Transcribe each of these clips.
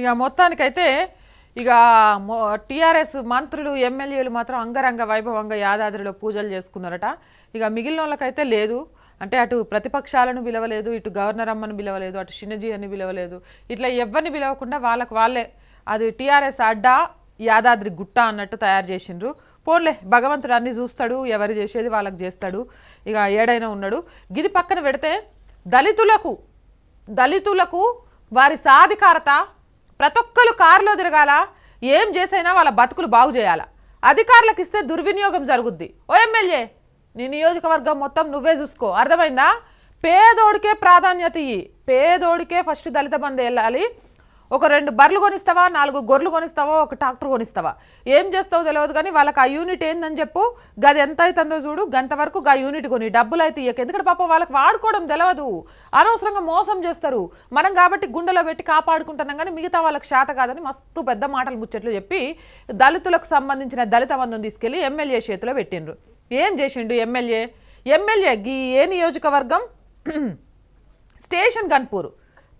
ఇక మొత్తానికైతే ఇక టీఆర్ఎస్ మంత్రులు ఎమ్మెల్యేలు మాత్రం అంగరంగ వైభవంగా యాదాద్రిలో పూజలు చేసుకున్నారట ఇక మిగిలిన వాళ్ళకైతే లేదు అంటే అటు ప్రతిపక్షాలను పిలవలేదు ఇటు గవర్నర్ అమ్మను పిలవలేదు అటు చిన్నజీ అని పిలవలేదు ఇట్లా ఎవరిని పిలవకుండా వాళ్ళకు వాళ్ళే అది టీఆర్ఎస్ అడ్డా యాదాద్రి గుట్ట అన్నట్టు తయారు చేసిండ్రు పోన్లే భగవంతుడు అన్ని చూస్తాడు ఎవరు చేసేది వాళ్ళకి చేస్తాడు ఇక ఏడైనా ఉన్నాడు గిది పక్కన పెడితే దళితులకు దళితులకు వారి సాధికారత ప్రతి ఒక్కరు కారులో తిరగాల ఏం చేసైనా వాళ్ళ బతుకులు బాగు చేయాలా అధికారులకు ఇస్తే దుర్వినియోగం జరుగుద్ది ఓ ఎమ్మెల్యే నీ నియోజకవర్గం మొత్తం నువ్వే చూసుకో అర్థమైందా పేదోడికే ప్రాధాన్యత ఇయ్యి పేదోడికే ఫస్ట్ దళిత బంధు వెళ్ళాలి ఒక రెండు బర్రెలు కొనిస్తావా నాలుగు గొర్రెలు కొనిస్తావా ఒక ట్రాక్టర్ కొనిస్తావా ఏం చేస్తావో తెలియదు కానీ వాళ్ళకి ఆ యూనిట్ ఏందని చెప్పు గది ఎంత అవుతుందో చూడు గంత వరకు ఆ యూనిట్ కొని డబ్బులు అయితే ఇయ్యక ఎందుకంటే పాప వాళ్ళకి వాడుకోవడం తెలియదు అనవసరంగా మోసం చేస్తారు మనం కాబట్టి గుండెలో పెట్టి కాపాడుకుంటున్నాం కానీ మిగతా వాళ్ళకి శాత కాదని మస్తు పెద్ద మాటలు ముచ్చట్లు చెప్పి దళితులకు సంబంధించిన దళిత బంధం తీసుకెళ్ళి ఎమ్మెల్యే చేతిలో పెట్టిండ్రు ఏం చేసిండు ఎమ్మెల్యే ఎమ్మెల్యే గీ ఏ నియోజకవర్గం స్టేషన్ గన్పూర్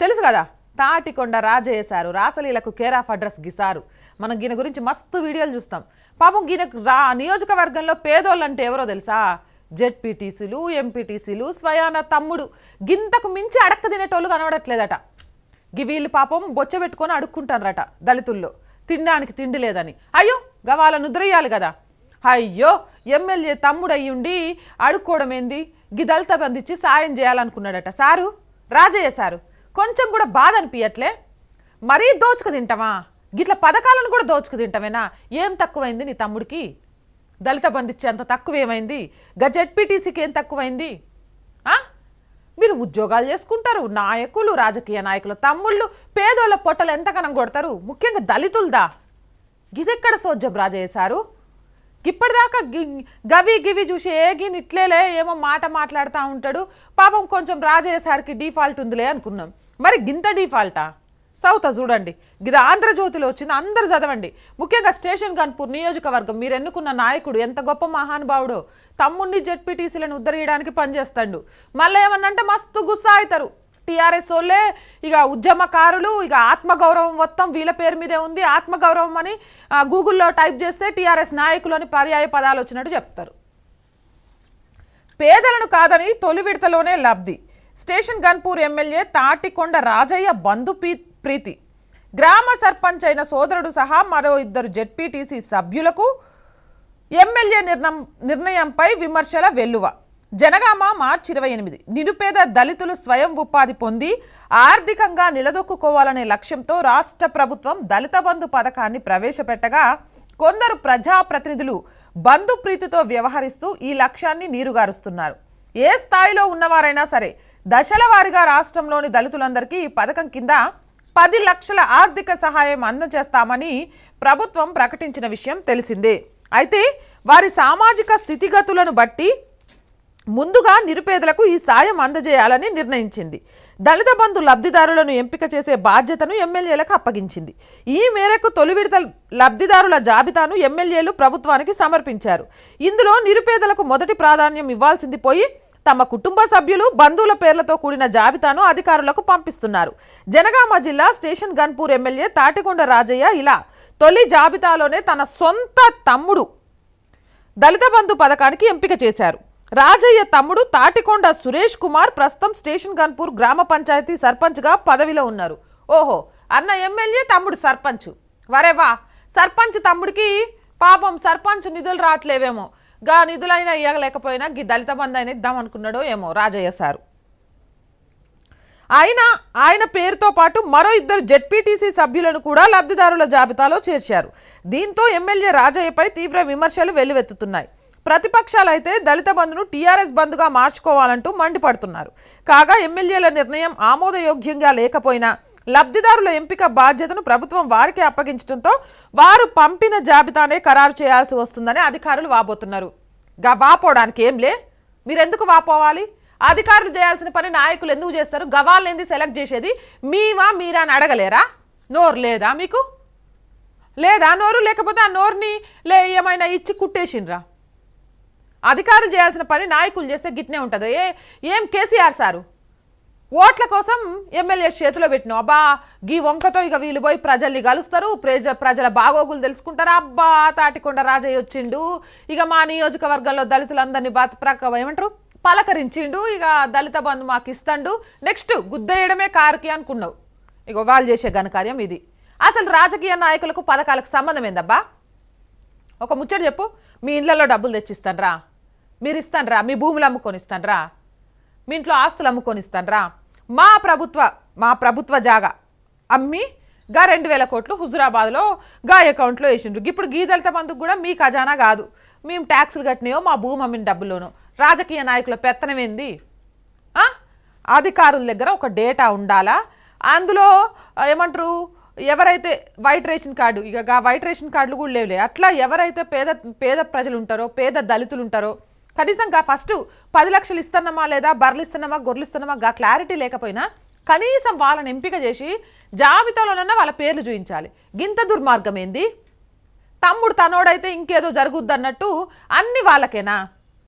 తెలుసు కదా తాటికొండ రాజేశారు రాసలీలకు కేర్ ఆఫ్ అడ్రస్ గీసారు మనం గిన గురించి మస్తు వీడియోలు చూస్తాం పాపం ఈయనకు రా నియోజకవర్గంలో పేదోళ్ళు అంటే ఎవరో తెలుసా జెడ్పీటీసీలు ఎంపీటీసీలు స్వయాన తమ్ముడు గింతకు మించి అడక్క తినేటోళ్ళు కనబడట్లేదట వీళ్ళు పాపం బొచ్చ పెట్టుకొని అడుక్కుంటారట దళితుల్లో తినడానికి తిండి లేదని అయ్యో గవాల నుద్రయ్యాలి కదా అయ్యో ఎమ్మెల్యే తమ్ముడు అయ్యుండి అడుక్కోవడం ఏంది గి దళిత బంధించి సాయం చేయాలనుకున్నాడట సారు రాజయ్య సారు కొంచెం కూడా బాధ అనిపించట్లే మరీ దోచుకు తింటావా గిట్ల పథకాలను కూడా దోచుకు తింటామేనా ఏం తక్కువైంది నీ తమ్ముడికి దళిత బంధిచ్చి అంత తక్కువేమైంది గా జెడ్పీటీసీకి ఏం తక్కువైంది మీరు ఉద్యోగాలు చేసుకుంటారు నాయకులు రాజకీయ నాయకులు తమ్ముళ్ళు పేదోళ్ళ పొట్టలు ఎంతగానం కొడతారు ముఖ్యంగా దళితులదా గిదెక్కడ సోజ్జబ్ రాజేశారు ఇప్పటిదాకా గవి గివి చూసి ఏ గిని ఇట్లేలే ఏమో మాట మాట్లాడుతూ ఉంటాడు పాపం కొంచెం రాజయ్యసారికి డిఫాల్ట్ ఉందిలే అనుకున్నాం మరి గింత డిఫాల్టా సౌతా చూడండి గిరి ఆంధ్రజ్యోతిలో వచ్చింది అందరు చదవండి ముఖ్యంగా స్టేషన్ కాన్పూర్ నియోజకవర్గం మీరు ఎన్నుకున్న నాయకుడు ఎంత గొప్ప మహానుభావుడో తమ్ముణ్ణి జెడ్పీటీసీలను ఉద్దరీయడానికి పనిచేస్తాడు మళ్ళీ ఏమన్నంటే మస్తు గుస్సా అవుతారు టీఆర్ఎస్ వాళ్ళే ఇక ఉద్యమకారులు ఇక ఆత్మగౌరవం మొత్తం వీళ్ళ పేరు మీదే ఉంది ఆత్మగౌరవం అని గూగుల్లో టైప్ చేస్తే టీఆర్ఎస్ అని పర్యాయ పదాలు వచ్చినట్టు చెప్తారు పేదలను కాదని తొలి విడతలోనే లబ్ధి స్టేషన్ గన్పూర్ ఎమ్మెల్యే తాటికొండ రాజయ్య బంధు ప్రీతి గ్రామ సర్పంచ్ అయిన సోదరుడు సహా మరో ఇద్దరు జెడ్పీటీసీ సభ్యులకు ఎమ్మెల్యే నిర్ణయంపై విమర్శల వెల్లువ జనగామ మార్చి ఇరవై ఎనిమిది నిరుపేద దళితులు స్వయం ఉపాధి పొంది ఆర్థికంగా నిలదొక్కుకోవాలనే లక్ష్యంతో రాష్ట్ర ప్రభుత్వం దళిత బంధు పథకాన్ని ప్రవేశపెట్టగా కొందరు ప్రజాప్రతినిధులు బంధు ప్రీతితో వ్యవహరిస్తూ ఈ లక్ష్యాన్ని నీరుగారుస్తున్నారు ఏ స్థాయిలో ఉన్నవారైనా సరే దశల వారీగా రాష్ట్రంలోని దళితులందరికీ ఈ పథకం కింద పది లక్షల ఆర్థిక సహాయం అందజేస్తామని ప్రభుత్వం ప్రకటించిన విషయం తెలిసిందే అయితే వారి సామాజిక స్థితిగతులను బట్టి ముందుగా నిరుపేదలకు ఈ సాయం అందజేయాలని నిర్ణయించింది దళిత బంధు లబ్ధిదారులను ఎంపిక చేసే బాధ్యతను ఎమ్మెల్యేలకు అప్పగించింది ఈ మేరకు తొలి విడత లబ్ధిదారుల జాబితాను ఎమ్మెల్యేలు ప్రభుత్వానికి సమర్పించారు ఇందులో నిరుపేదలకు మొదటి ప్రాధాన్యం ఇవ్వాల్సింది పోయి తమ కుటుంబ సభ్యులు బంధువుల పేర్లతో కూడిన జాబితాను అధికారులకు పంపిస్తున్నారు జనగామ జిల్లా స్టేషన్ గన్పూర్ ఎమ్మెల్యే తాటిగొండ రాజయ్య ఇలా తొలి జాబితాలోనే తన సొంత తమ్ముడు దళిత బంధు పథకానికి ఎంపిక చేశారు రాజయ్య తమ్ముడు తాటికొండ సురేష్ కుమార్ ప్రస్తుతం స్టేషన్ గన్పూర్ గ్రామ పంచాయతీ సర్పంచ్గా పదవిలో ఉన్నారు ఓహో అన్న ఎమ్మెల్యే తమ్ముడు సర్పంచ్ వరేవా సర్పంచ్ తమ్ముడికి పాపం సర్పంచ్ నిధులు రావట్లేవేమో గా నిధులైనా ఇవ్వలేకపోయినా గీ దళిత బంధు అయినా ఇద్దామనుకున్నాడో ఏమో రాజయ్య సారు ఆయన ఆయన పేరుతో పాటు మరో ఇద్దరు జెడ్పీటీసీ సభ్యులను కూడా లబ్ధిదారుల జాబితాలో చేర్చారు దీంతో ఎమ్మెల్యే రాజయ్యపై తీవ్ర విమర్శలు వెల్లువెత్తుతున్నాయి ప్రతిపక్షాలైతే దళిత బంద్ను టీఆర్ఎస్ బంద్గా మార్చుకోవాలంటూ మండిపడుతున్నారు కాగా ఎమ్మెల్యేల నిర్ణయం ఆమోదయోగ్యంగా లేకపోయినా లబ్ధిదారుల ఎంపిక బాధ్యతను ప్రభుత్వం వారికే అప్పగించడంతో వారు పంపిన జాబితానే ఖరారు చేయాల్సి వస్తుందని అధికారులు వాపోతున్నారు గా వాపోవడానికి ఏంలే మీరెందుకు వాపోవాలి అధికారులు చేయాల్సిన పని నాయకులు ఎందుకు చేస్తారు ఎందుకు సెలెక్ట్ చేసేది మీవా మీరా అని అడగలేరా నోరు లేదా మీకు లేదా నోరు లేకపోతే ఆ నోరుని లే ఏమైనా ఇచ్చి కుట్టేసిండ్రా అధికారం చేయాల్సిన పని నాయకులు చేస్తే గిట్నే ఉంటుంది ఏ ఏం కేసీఆర్ సారు ఓట్ల కోసం ఎమ్మెల్యే చేతిలో పెట్టినావు అబ్బా గీ వంకతో ఇక వీళ్ళు పోయి ప్రజల్ని కలుస్తారు ప్రజ ప్రజల బాగోగులు తెలుసుకుంటారు అబ్బా తాటికొండ రాజయ్య వచ్చిండు ఇక మా నియోజకవర్గంలో దళితులందరినీ బాత ప్రక ఏమంటారు పలకరించిండు ఇక దళిత బంధు మాకు ఇస్తాడు నెక్స్ట్ గుద్దేయడమే కారుకి అనుకున్నావు ఇక వాళ్ళు చేసే ఘనకార్యం ఇది అసలు రాజకీయ నాయకులకు పథకాలకు సంబంధం ఏందబ్బా ఒక ముచ్చట చెప్పు మీ ఇళ్లలో డబ్బులు తెచ్చిస్తాను రా మీరు ఇస్తానరా మీ భూములు అమ్ముకొని ఇస్తానరా మీ ఇంట్లో ఆస్తులు అమ్ముకొని ఇస్తానరా మా ప్రభుత్వ మా ప్రభుత్వ జాగా అమ్మి గా రెండు వేల కోట్లు హుజురాబాద్లో గా అకౌంట్లో వేసిండ్రు ఇప్పుడు గీదలిత మందుకు కూడా మీ ఖజానా కాదు మేము ట్యాక్సులు కట్టినాయో మా భూమి అమ్మిన డబ్బుల్లోనో రాజకీయ నాయకుల పెత్తనమేంది అధికారుల దగ్గర ఒక డేటా ఉండాలా అందులో ఏమంటారు ఎవరైతే వైట్ రేషన్ కార్డు ఇక వైట్ రేషన్ కార్డులు కూడా లేవులే అట్లా ఎవరైతే పేద పేద ప్రజలు ఉంటారో పేద దళితులు ఉంటారో కనీసం ఫస్ట్ పది లక్షలు ఇస్తున్నామా లేదా బర్రెలు ఇస్తున్నామా గొర్రెలు ఇస్తున్నామా గా క్లారిటీ లేకపోయినా కనీసం వాళ్ళని ఎంపిక చేసి జాబితాలోనన్నా వాళ్ళ పేర్లు చూపించాలి గింత దుర్మార్గం ఏంది తమ్ముడు తనోడైతే ఇంకేదో అన్నట్టు అన్ని వాళ్ళకేనా